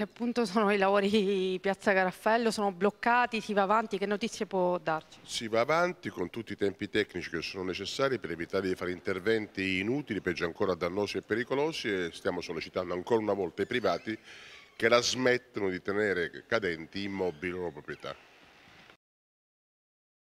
Che appunto sono i lavori di Piazza Caraffello, sono bloccati, si va avanti, che notizie può darci? Si va avanti con tutti i tempi tecnici che sono necessari per evitare di fare interventi inutili, peggio ancora dannosi e pericolosi e stiamo sollecitando ancora una volta i privati che la smettono di tenere cadenti immobili loro proprietà.